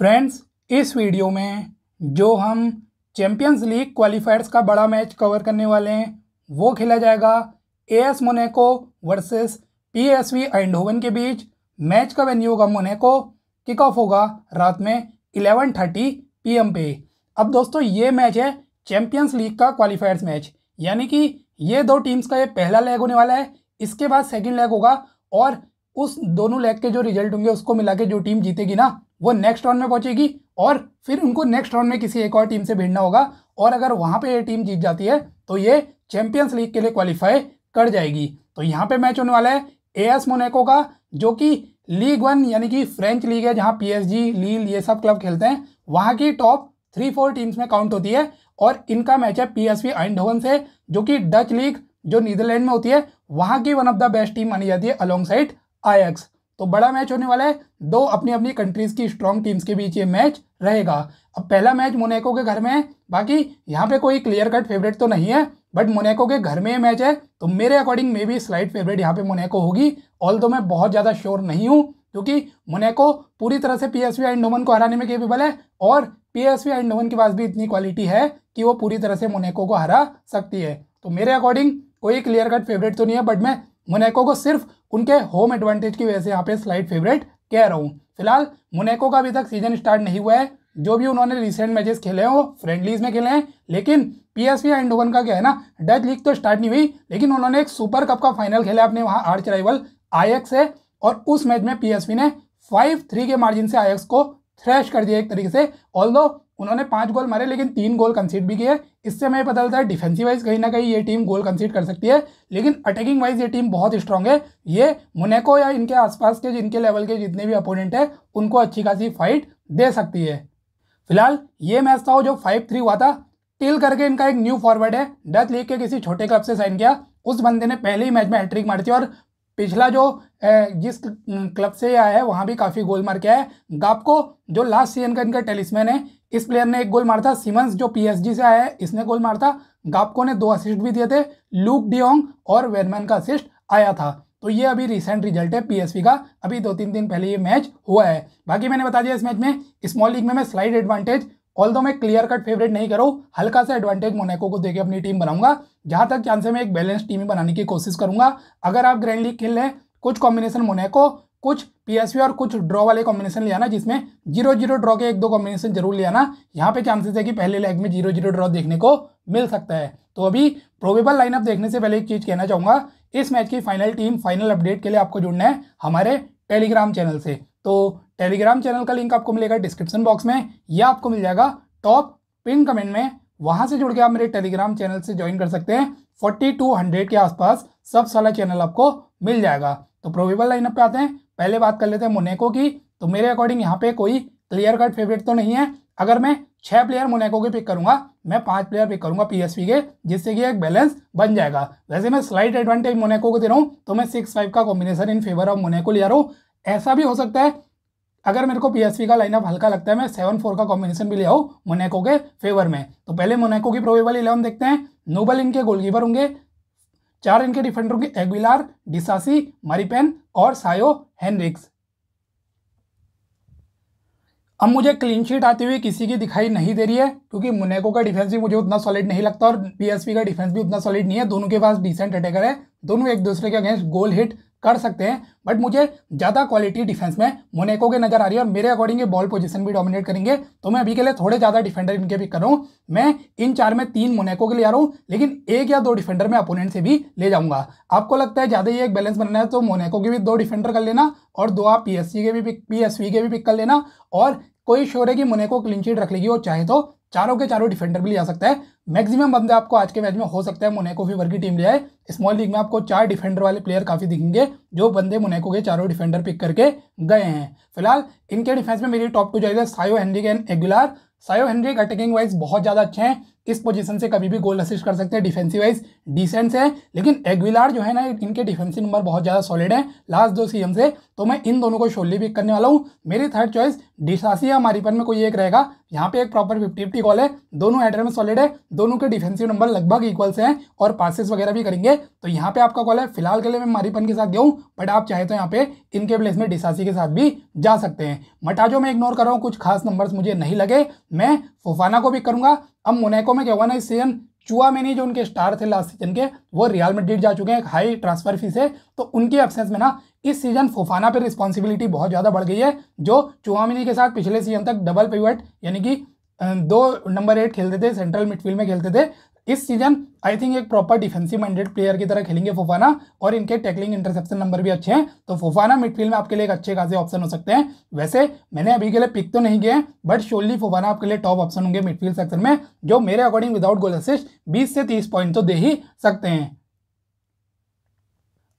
friends इस video में जो हम चैम्पियंस लीग क्वालिफायर्स का बड़ा मैच कवर करने वाले हैं वो खेला जाएगा A S Monaco versus P S V होवन के बीच मैच का वेन्यू होगा मोनेको किक ऑफ होगा रात में 11:30 एम पे अब दोस्तों ये मैच है चैम्पियंस लीग का क्वालिफायर्स मैच यानी कि ये दो टीम्स का ये पहला लेग होने वाला है इसके बाद सेकेंड लेग होगा और उस दोनों लेग के जो रिजल्ट होंगे उसको मिला के जो टीम जीतेगी ना वो नेक्स्ट राउंड में पहुंचेगी और फिर उनको नेक्स्ट राउंड में किसी एक और टीम से भिड़ना होगा और अगर वहां पे ये टीम जीत जाती है तो ये चैंपियंस लीग के लिए क्वालिफाई कर जाएगी तो यहाँ पे मैच होने वाला है ए एस मोनेको का जो कि लीग वन यानी कि फ्रेंच लीग है जहाँ पी एस जी लील ये सब क्लब खेलते हैं वहाँ की टॉप थ्री फोर टीम्स में काउंट होती है और इनका मैच है पी एस वी से जो कि डच लीग जो नीदरलैंड में होती है वहाँ की one of the best team मानी जाती है अलोंग साइड आयक्स तो बड़ा मैच होने वाला है दो अपनी अपनी कंट्रीज़ की स्ट्रॉन्ग टीम्स के बीच ये मैच रहेगा अब पहला मैच मोनेको के घर में है बाकी यहाँ पे कोई क्लियर कट फेवरेट तो नहीं है बट मोनेको के घर में ये मैच है तो मेरे according maybe slight favourite यहाँ पे मोनेको होगी ऑल तो मैं बहुत ज़्यादा श्योर नहीं हूँ क्योंकि मोनेको पूरी तरह से पी एस वी को हराने में केपेबल है और पी एस वी के पास भी इतनी क्वालिटी है कि वो पूरी तरह से मोनेको को हरा सकती है तो मेरे अकॉर्डिंग कोई क्लियर कट फेवरेट तो नहीं है बट मैं मोनेको को सिर्फ उनके होम एडवांटेज की वजह से यहाँ पे स्लाइड फेवरेट कह रहा हूँ फिलहाल मुनेको का अभी तक सीजन स्टार्ट नहीं हुआ है जो भी उन्होंने रिसेंट मैचेस खेले हैं वो फ्रेंडलीज में खेले हैं लेकिन पीएसवी एंड का क्या है ना डच लीग तो स्टार्ट नहीं हुई लेकिन उन्होंने एक सुपर कप का फाइनल खेला अपने वहाँ आर्च राइवल आयक्स है और उस मैच में पीएसवी ने फाइव थ्री के मार्जिन से आयक्स को थ्रैश कर दिया एक तरीके से ऑल उन्होंने पाँच गोल मारे लेकिन तीन गोल कंसीड भी किए इससे हमें पता चलता है डिफेंसिव वाइज कहीं ना कहीं ये टीम गोल कंसीड कर सकती है लेकिन अटैकिंग वाइज ये टीम बहुत स्ट्रांग है ये मुनेको या इनके आसपास के जिनके लेवल के जितने भी अपोनेंट हैं उनको अच्छी खासी फाइट दे सकती है फिलहाल ये मैच था जो फाइव थ्री हुआ था टिल करके इनका एक न्यू फॉरवर्ड है डच लीग के किसी छोटे क्लब से साइन किया उस बंदे ने पहले ही मैच में हैट्रिक मार दी और पिछला जो जिस क्लब से आया है वहाँ भी काफ़ी गोल मार के आया है गापको को जो लास्ट सीजन का इनका टेलिसमैन है इस प्लेयर ने एक गोल मारा था सिमंस जो पीएसजी से आया है इसने गोल मारा था गापको ने दो असिस्ट भी दिए थे लूक डियोंग और वेरमैन का असिस्ट आया था तो ये अभी रिसेंट रिजल्ट है पीएसवी का अभी दो तीन दिन पहले ये मैच हुआ है बाकी मैंने बता दिया इस मैच में स्मॉल लीग में मैं स्लाइड एडवांटेज ऑल दो मैं क्लियर कट फेवरेट नहीं करूँ हल्का सा एडवांटेज मोनेको को देकर अपनी टीम बनाऊंगा जहां तक चांस है मैं एक बैलेंस टीम बनाने की कोशिश करूंगा अगर आप ग्रैंड लीग खेल रहे हैं कुछ कॉम्बिनेशन मोनेको कुछ पीएसवी और कुछ ड्रॉ वाले कॉम्बिनेशन ले आना जिसमें जीरो जीरो ड्रॉ के एक दो कॉम्बिनेशन जरूर ले आना यहाँ पे चांसेस है कि पहले लेग में जीरो जीरो ड्रॉ देखने को मिल सकता है तो अभी प्रोबेबल लाइनअप देखने से पहले एक चीज़ कहना चाहूंगा इस मैच की फाइनल टीम फाइनल अपडेट के लिए आपको जुड़ना है हमारे टेलीग्राम चैनल से तो टेलीग्राम चैनल का लिंक आपको मिलेगा डिस्क्रिप्शन बॉक्स में या आपको मिल जाएगा टॉप पिन कमेंट में वहां से जुड़ के आप मेरे टेलीग्राम चैनल से ज्वाइन कर सकते हैं फोर्टी के आसपास सब साला चैनल आपको मिल जाएगा तो प्रोबेबल लाइनअप पे आते हैं पहले बात कर लेते हैं मोनेको की तो मेरे अकॉर्डिंग यहाँ पे कोई क्लियर कट फेवरेट तो नहीं है अगर मैं छह प्लेयर मोनेको के पिक करूंगा मैं पांच प्लेयर पिक करूंगा पीएसपी के जिससे कि एक बैलेंस बन जाएगा वैसे मैं स्लाइट एडवांटेज मोनेको को दे रहा हूँ तो मैं सिक्स फाइव का combination in favour of Monaco ले रहा हूँ ऐसा भी हो सकता है अगर मेरे को पीएसपी का लाइनअप हल्का लगता है मैं सेवन फोर का कॉम्बिनेशन भी ले आऊँ मोनेको के फेवर में तो पहले मोनेको की प्रोबेबल इलेवन देखते हैं नोबल इनके गोलकीपर होंगे चार इनके डिफेंडर होंगे एग्विलार डिसासी मरीपेन और सायो हेनरिक्स अब मुझे क्लीन शीट आती हुई किसी की दिखाई नहीं दे रही है क्योंकि मुनेको का डिफेंस भी मुझे उतना सॉलिड नहीं लगता और पीएसपी का डिफेंस भी उतना सॉलिड नहीं है दोनों के पास डिसेंट अटैकर है दोनों एक दूसरे के अगेंस्ट गोल हिट कर सकते हैं बट मुझे ज़्यादा क्वालिटी डिफेंस में मोनेको के नज़र आ रही है और मेरे अकॉर्डिंग ये बॉल पोजीशन भी डोमिनेट करेंगे तो मैं अभी के लिए थोड़े ज़्यादा डिफेंडर इनके भी कर रहा हूँ मैं इन चार में तीन मोनेको के लिए आ रहा हूँ लेकिन एक या दो डिफेंडर मैं अपोनेंट से भी ले जाऊँगा आपको लगता है ज़्यादा ये एक बैलेंस बनना है तो मोनेको के भी दो डिफेंडर कर लेना और दो आप पी के भी पी के भी पिक कर लेना और कोई शोर है कि मोनेको क्लिनचिट रख लेगी और चाहे तो चारों के चारों डिफेंडर भी ले जा सकता है मैक्सिमम बंदे आपको आज के मैच में हो सकता है मोनेको फीवर की टीम ले आए स्मॉल लीग में आपको चार डिफेंडर वाले प्लेयर काफ़ी दिखेंगे जो बंदे मोनेको के चारों डिफेंडर पिक करके गए हैं फिलहाल इनके डिफेंस में मेरी टॉप टू जाएगा सायो हेनरिक एंड एगुलर सायो हेनरिक अटैकिंग वाइज बहुत ज़्यादा अच्छे हैं इस पोजीशन से कभी भी गोल असिस्ट कर सकते हैं डिफेंसिव वाइज डिसेंट है लेकिन एग्विलार जो है ना इनके डिफेंसिव नंबर बहुत ज़्यादा सॉलिड है लास्ट दो सीएम से तो मैं इन दोनों को शोली पिक करने वाला हूँ मेरी थर्ड चॉइस या मारीपन में कोई एक रहेगा यहाँ पे एक प्रॉपर फिफ्टी फिफ्टी कॉल है दोनों हेडर में सॉलिड है दोनों के डिफेंसिव नंबर लगभग इक्वल से हैं और पासिस वगैरह भी करेंगे तो यहाँ पे आपका कॉल है फिलहाल के लिए मैं मारीपन के साथ गेहूँ बट आप चाहे तो यहाँ पे इनके प्लेस में डिसासी के साथ भी जा सकते हैं मटाजो में इग्नोर कर रहा हूँ कुछ खास नंबर्स मुझे नहीं लगे मैं फोफाना को भी करूंगा अब मोनेको में क्या हुआ ना इस सीजन चुआ मैनी जो उनके स्टार थे लास्ट सीजन के वो रियल मेड्रिड जा चुके हैं एक हाई ट्रांसफर फीस है तो उनके एब्सेंस में ना इस सीजन फोफाना पे रिस्पॉन्सिबिलिटी बहुत ज़्यादा बढ़ गई है जो चुआ मैनी के साथ पिछले सीजन तक डबल पिवट यानी कि दो नंबर एट खेलते थे सेंट्रल मिडफील्ड में खेलते थे इस सीजन आई थिंक एक प्रॉपर डिफेंसिव माइंडेड प्लेयर की तरह खेलेंगे फोफाना और इनके टैकलिंग इंटरसेप्शन नंबर भी अच्छे हैं तो फोफाना मिडफील्ड में आपके लिए एक अच्छे खासे ऑप्शन हो सकते हैं वैसे मैंने अभी के लिए पिक तो नहीं किए बट शोली फोफाना आपके लिए टॉप ऑप्शन होंगे मिडफील्ड सेक्शन में जो मेरे अकॉर्डिंग विदाउट गोल असिस्ट बीस से तीस पॉइंट तो दे ही सकते हैं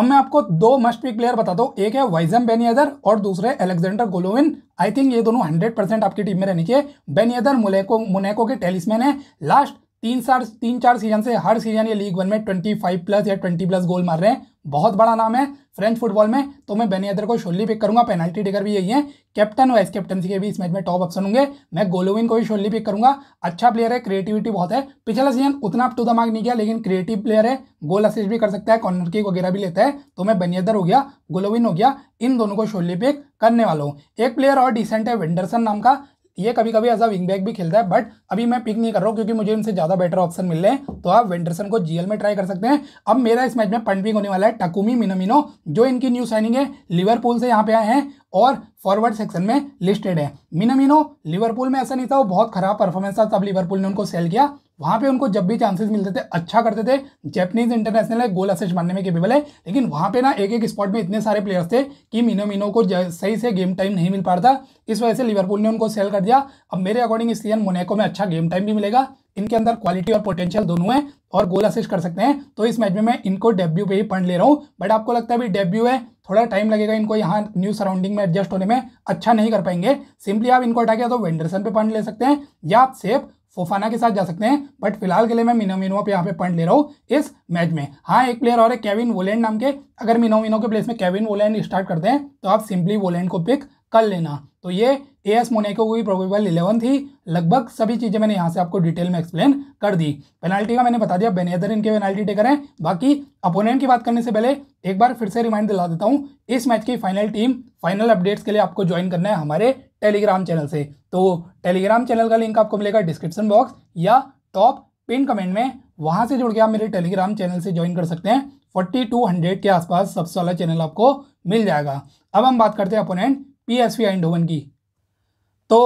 अब मैं आपको दो मस्ट पिक प्लेयर बताता हूँ एक है वाइजम बेनियदर और दूसरे एलेक्जेंडर गोलोविन आई थिंक ये दोनों 100 परसेंट आपकी टीम में रहने चाहिए बेनियदर मुलेको मुनेको के टेलिसमैन है लास्ट तीन सार तीन चार सीजन से हर सीजन ये लीग वन में ट्वेंटी फाइव प्लस या ट्वेंटी प्लस गोल मार रहे हैं बहुत बड़ा नाम है फ्रेंच फुटबॉल में तो मैं बेनी को शोली पिक करूंगा पेनल्टी टेकर भी यही है कैप्टन वाइस कैप्टनसी के भी इस मैच में टॉप ऑप्शन होंगे मैं गोलोविन को भी शोली पिक करूंगा अच्छा प्लेयर है क्रिएटिविटी बहुत है पिछला सीजन उतना अप टू द मार्क नहीं किया लेकिन क्रिएटिव प्लेयर है गोल असिस्ट भी कर सकता है कॉर्नर किक वगैरह भी लेता है तो मैं बेनी हो गया गोलोविन हो गया इन दोनों को शोली पिक करने वाला हूँ एक प्लेयर और डिसेंट है विंडरसन नाम का ये कभी कभी ऐसा विंग बैक भी खेलता है बट अभी मैं पिक नहीं कर रहा हूँ क्योंकि मुझे इनसे ज़्यादा बेटर ऑप्शन मिल रहे हैं तो आप वेंडरसन को जीएल में ट्राई कर सकते हैं अब मेरा इस मैच में पंडविंग होने वाला है टकुमी मिनमिनो जो इनकी न्यू साइनिंग है लिवरपूल से यहाँ पे आए हैं और फॉरवर्ड सेक्शन में लिस्टेड है मिनमिनो लिवरपूल में ऐसा नहीं था वो बहुत खराब परफॉर्मेंस था तब लिवरपूल ने उनको सेल किया वहां पे उनको जब भी चांसेस मिलते थे अच्छा करते थे जैपनीज इंटरनेशनल है गोल असिस्ट मारने में केपेबल है लेकिन वहां पे ना एक एक स्पॉट में इतने सारे प्लेयर्स थे कि मिनो मिनो को सही से गेम टाइम नहीं मिल पा रहा था इस वजह से लिवरपूल ने उनको सेल कर दिया अब मेरे अकॉर्डिंग इस सीजन मोनेको में अच्छा गेम टाइम भी मिलेगा इनके अंदर क्वालिटी और पोटेंशियल दोनों है और गोल असिस्ट कर सकते हैं तो इस मैच में मैं इनको डेब्यू पे ही पढ़ ले रहा हूँ बट आपको लगता है भी डेब्यू है थोड़ा टाइम लगेगा इनको यहाँ न्यू सराउंडिंग में एडजस्ट होने में अच्छा नहीं कर पाएंगे सिंपली आप इनको हटा के तो वेंडरसन पे पंड ले सकते हैं या आप सेफ फोफाना के साथ जा सकते हैं बट फिलहाल के लिए मैं मिनो मिनो पे यहाँ पे पॉइंट ले रहा हूँ इस मैच में हाँ एक प्लेयर और है केविन वोलैंड नाम के अगर मिनो मिनो के प्लेस में केविन वोलैंड स्टार्ट करते हैं तो आप सिंपली वोलैंड को पिक कर लेना तो ये ए एस मोनेको की प्रोबेबल इलेवन थी लगभग सभी चीज़ें मैंने यहाँ से आपको डिटेल में एक्सप्लेन कर दी पेनाल्टी का मैंने बता दिया बेनेदर इनके पेनाल्टी टेकर हैं बाकी अपोनेंट की बात करने से पहले एक बार फिर से रिमाइंड दिला देता हूँ इस मैच की फाइनल टीम फाइनल अपडेट्स के लिए आपको ज्वाइन करना है हमारे टेलीग्राम चैनल से तो टेलीग्राम चैनल का लिंक आपको मिलेगा डिस्क्रिप्शन बॉक्स या टॉप पिन कमेंट में वहाँ से जुड़ के आप मेरे टेलीग्राम चैनल से ज्वाइन कर सकते हैं फोर्टी टू हंड्रेड के आसपास सबसे वाला चैनल आपको मिल जाएगा अब हम बात करते हैं opponent P S V Eindhoven की तो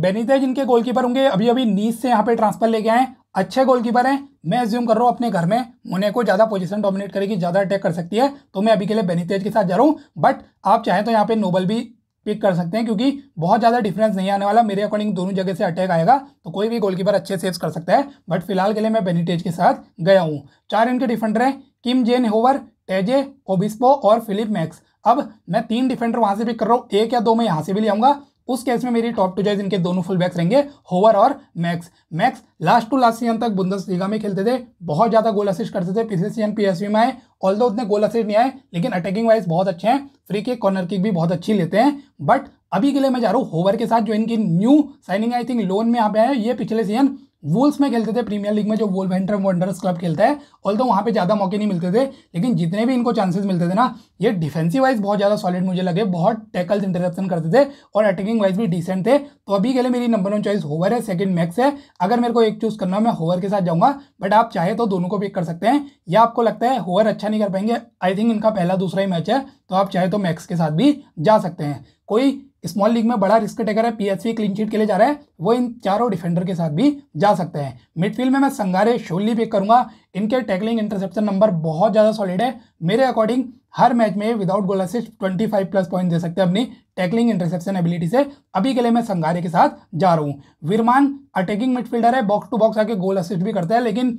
बेनीते इनके गोलकीपर होंगे अभी अभी नीस से यहाँ पे ट्रांसफर लेके आए अच्छे गोलकीपर हैं मैं एज्यूम कर रहा हूँ अपने घर में को ज़्यादा पोजीशन डोमिनेट करेगी ज़्यादा अटैक कर सकती है तो मैं अभी के लिए बेनीतेज के साथ जा रहा हूँ बट आप चाहें तो यहाँ पे नोबल भी पिक कर सकते हैं क्योंकि बहुत ज़्यादा डिफरेंस नहीं आने वाला मेरे अकॉर्डिंग दोनों जगह से अटैक आएगा तो कोई भी गोलकीपर अच्छे सेव्स कर सकता है बट फिलहाल के लिए मैं बेनीटेज के साथ गया हूँ चार इनके डिफेंडर हैं किम जेन होवर टेजे ओबिस्पो और फिलिप मैक्स अब मैं तीन डिफेंडर वहाँ से पिक कर रहा हूँ एक या दो मैं यहाँ से भी ले आऊँगा उस केस में मेरी टॉप टू चॉइस इनके दोनों फुल बैक्स रहेंगे होवर और Max Max last two last season तक बुंदस लीगा में खेलते थे बहुत ज़्यादा गोल असिस्ट करते थे पिछले सीजन पीएसवी में आए ऑल उतने गोल असिस्ट नहीं आए लेकिन अटैकिंग वाइज बहुत अच्छे हैं फ्री के कॉर्नर किक भी बहुत अच्छी लेते हैं बट अभी के लिए मैं जा रहा हूँ होवर के साथ जो इनकी new signing I think loan में यहाँ पे है ये पिछले सीजन वुल्स में खेलते थे प्रीमियर लीग में जो वोल्व हेंट्रम वंडर्स क्लब खेलता है ऑल तो वहाँ पे ज़्यादा मौके नहीं मिलते थे लेकिन जितने भी इनको चांसेस मिलते थे ना ये डिफेंसिव वाइज बहुत ज़्यादा सॉलिड मुझे लगे बहुत टैकल्स इंटरसेप्शन करते थे और अटैकिंग वाइज भी डिसेंट थे तो अभी के लिए मेरी नंबर वन चॉइस होवर है सेकंड मैक्स है अगर मेरे को एक चूज़ करना मैं होवर के साथ जाऊँगा बट आप चाहे तो दोनों को पिक कर सकते हैं या आपको लगता है होवर अच्छा नहीं कर पाएंगे आई थिंक इनका पहला दूसरा ही मैच है तो आप चाहे तो मैक्स के साथ भी जा सकते हैं कोई स्मॉल लीग में बड़ा रिस्क टेकर है पीएसवी क्लीन चीट के लिए जा रहा है वो इन चारों डिफेंडर के साथ भी जा सकते हैं मिडफील्ड में मैं संगारे शोली पिक करूंगा इनके टैकलिंग इंटरसेप्शन नंबर बहुत ज़्यादा सॉलिड है मेरे अकॉर्डिंग हर मैच में without goal assist 25 plus point दे सकते हैं अपनी टैकलिंग इंटरसेप्शन एबिलिटी से अभी के लिए मैं संगारे के साथ जा रहा हूँ विरमान अटैकिंग मिडफील्डर है बॉक्स टू बॉक्स आके गोल असिस्ट भी करता है लेकिन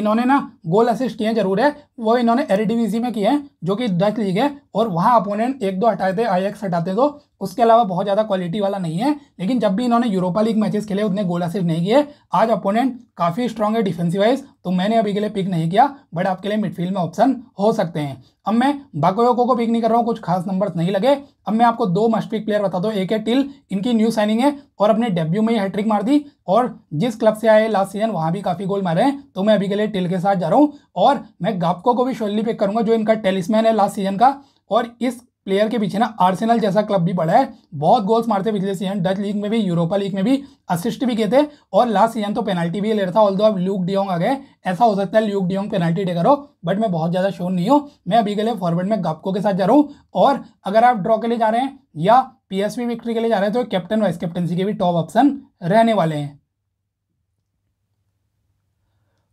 इन्होंने ना गोल असिस्ट किए जरूर है वो इन्होंने एरडीवीसी में किए हैं जो कि दस लीग है और वहाँ अपोनेंट एक दो हटाते आई एक्स हटाते तो उसके अलावा बहुत ज़्यादा क्वालिटी वाला नहीं है लेकिन जब भी इन्होंने यूरोपा लीग मैचेस खेले उतने गोल असिस्ट नहीं किए आज अपोनेंट काफ़ी स्ट्रॉन्ग है डिफेंसिव वाइज तो मैंने अभी के लिए पिक नहीं किया बट आपके लिए मिडफील्ड में ऑप्शन हो सकते हैं अब मैं बाकोयोको को पिक नहीं कर रहा हूँ कुछ खास नंबर्स नहीं लगे अब मैं आपको दो मस्टपिक प्लेयर बता दो एक है टिल इनकी न्यू साइनिंग है और अपने डेब्यू में ही हैट्रिक मार दी और जिस क्लब से आए लास्ट सीजन वहाँ भी काफ़ी गोल मारे हैं तो मैं अभी के लिए टिल के साथ जा रहा हूँ और मैं गापको को भी शोली पिक करूँगा जो इनका टेलिसमैन है लास्ट सीजन का और इस प्लेयर के पीछे ना आर्सेनल जैसा क्लब भी बड़ा है बहुत गोल्स मारते पिछले सीजन डच लीग में भी यूरोपा लीग में भी असिस्ट भी किए थे और लास्ट सीजन तो पेनल्टी भी ले रहा था ऑल अब ल्यूक डियोंग आ गए ऐसा हो सकता है लूक डियोंग पेनल्टी टेकर हो बट मैं बहुत ज़्यादा शोर नहीं हूँ मैं अभी के लिए फॉरवर्ड में गापको के साथ जा रहा हूँ और अगर आप ड्रॉ के लिए जा रहे हैं या पी विक्ट्री के लिए जा रहे हैं तो कैप्टन वाइस कैप्टनसी के भी टॉप ऑप्शन रहने वाले हैं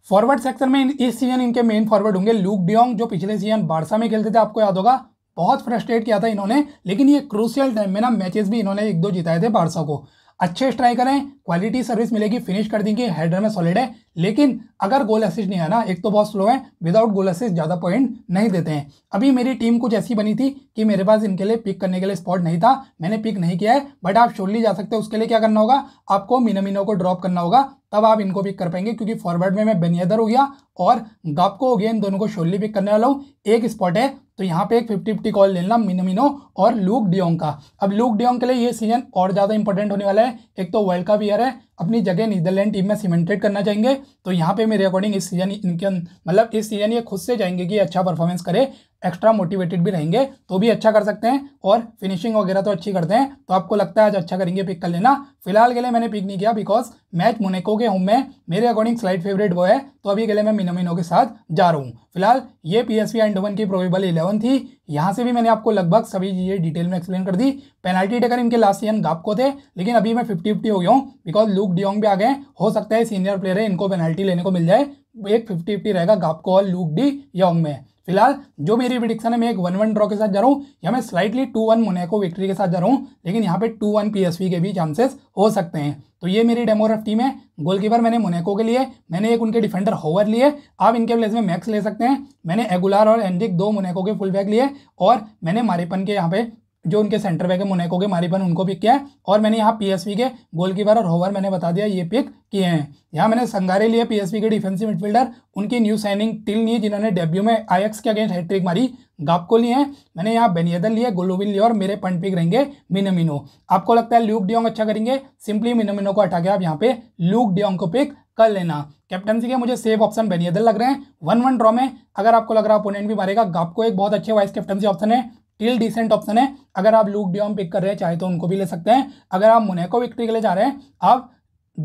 फॉरवर्ड सेक्शन में इस सीजन इनके मेन फॉरवर्ड होंगे लूक डियोंग जो पिछले सीजन बारसा में खेलते थे आपको याद होगा बहुत फ्रस्ट्रेट किया था इन्होंने लेकिन ये क्रूशियल टाइम में ना मैचेस भी इन्होंने एक दो जिताए थे बारसा को अच्छे स्ट्राइक करें क्वालिटी सर्विस मिलेगी फिनिश कर देंगे हेडर में सॉलिड है लेकिन अगर गोल असिस्ट नहीं है ना एक तो बहुत स्लो है विदाउट गोल असिस्ट ज़्यादा पॉइंट नहीं देते हैं अभी मेरी टीम कुछ ऐसी बनी थी कि मेरे पास इनके लिए पिक करने के लिए स्पॉट नहीं था मैंने पिक नहीं किया है बट आप शोरली जा सकते हो उसके लिए क्या करना होगा आपको मिनमिनो को ड्रॉप करना होगा तब आप इनको पिक कर पाएंगे क्योंकि फॉरवर्ड में मैं बेनियदर हो गया और गाप को हो गया इन दोनों को शोरली पिक करने वाला हूँ एक स्पॉट है तो यहाँ पे एक फिफ्टी फिफ्टी कॉल ले लेना मिनमिनो और लूक डियोंग का अब लूक डियोंग के लिए ये सीजन और ज़्यादा इंपॉर्टेंट होने वाला है एक तो वर्ल्ड कप ईयर है अपनी जगह नीदरलैंड टीम में सीमेंटेड करना चाहेंगे तो यहाँ पे मेरे अकॉर्डिंग इस सीजन इनके मतलब इस सीजन ये खुद से जाएंगे कि अच्छा परफॉर्मेंस करे एक्स्ट्रा मोटिवेटेड भी रहेंगे तो भी अच्छा कर सकते हैं और फिनिशिंग वगैरह तो अच्छी करते हैं तो आपको लगता है आज अच्छा करेंगे पिक कर लेना फिलहाल के लिए मैंने पिक नहीं किया बिकॉज मैच मोनेको के होम में मेरे अकॉर्डिंग स्लाइड फेवरेट वो है तो अभी के लिए मैं मिनोमिनो के साथ जा रहा हूँ फिलहाल ये पी एस एंड वन की प्रोवेबल इलेवन थी यहाँ से भी मैंने आपको लगभग सभी चीज़ें डिटेल में एक्सप्लेन कर दी पेनल्टी टेकर इनके लास्ट सीजन गापको थे लेकिन अभी मैं फिफ्टी फिफ्टी हो गया हूँ बिकॉज लुक डियोंग भी आ गए हो सकता है सीनियर प्लेयर है इनको पेनल्टी लेने को मिल जाए एक फिफ्टी फिफ्टी रहेगा गापको और लूक डी योंग में फिलहाल जो मेरी प्रिडिक्शन है मैं एक वन वन ड्रॉ के साथ जा रहा हूँ या मैं slightly two one Monaco victory के साथ जा रहा हूँ लेकिन यहाँ पे टू वन पी के भी चांसेस हो सकते हैं तो ये मेरी डेमोरफ टीम है गोलकीपर मैंने मोनेको के लिए मैंने एक उनके डिफेंडर होवर लिए आप इनके प्लेस में मैक्स ले सकते हैं मैंने एगुलर और एंडिक दो मोनेको के फुल बैक लिए और मैंने मारेपन के यहाँ पे जो उनके सेंटर बैक है मुनेको के मारिबन उनको पिक किया है और मैंने यहाँ पीएसवी के गोलकीपर और होवर मैंने बता दिया ये पिक किए हैं यहाँ मैंने संगारे लिए पीएसवी के डिफेंसिव मिडफील्डर उनकी न्यू साइनिंग टिल ली जिन्होंने डेब्यू में आयक्स के अगेंस्ट हैट्रिक मारी गापको लिए हैं मैंने यहाँ बेनियदर लिए गोलोविन लिए और मेरे पंट पिक रहेंगे मिनमिनो आपको लगता है लूक डियोंग अच्छा करेंगे सिंपली मिनमिनो को हटा के आप यहाँ पे लूक डियोंग को पिक कर लेना कैप्टनसी के मुझे सेफ ऑप्शन बेनियदर लग रहे हैं वन वन ड्रॉ में अगर आपको लग रहा है अपोनेंट भी मारेगा गापको एक बहुत अच्छे वाइस कैप्टनसी ऑप्शन है टिल डिसेंट ऑप्शन है अगर आप लूक डिओम पिक कर रहे हैं चाहे तो उनको भी ले सकते हैं अगर आप मुनेको विक्ट्री के लिए जा रहे हैं आप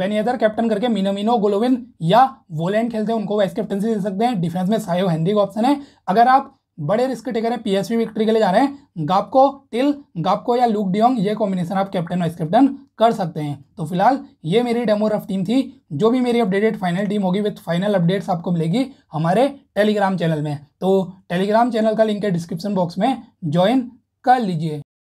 बेनियदर कैप्टन करके मिनोमिनो गोलोविन या वोलेंट खेलते हैं उनको वाइस कैप्टनसी दे सकते हैं डिफेंस में सायो हैंडी का ऑप्शन है अगर आप बड़े रिस्क टेकर हैं पीएसवी विक्ट्री के लिए जा रहे हैं गापको टिल गापको या लुक डियोंग ये कॉम्बिनेशन आप कैप्टन वाइस कैप्टन कर सकते हैं तो फिलहाल ये मेरी डेमो रफ टीम थी जो भी मेरी अपडेटेड फाइनल टीम होगी विथ फाइनल अपडेट्स आपको मिलेगी हमारे टेलीग्राम चैनल में तो टेलीग्राम चैनल का लिंक है डिस्क्रिप्शन बॉक्स में ज्वाइन कर लीजिए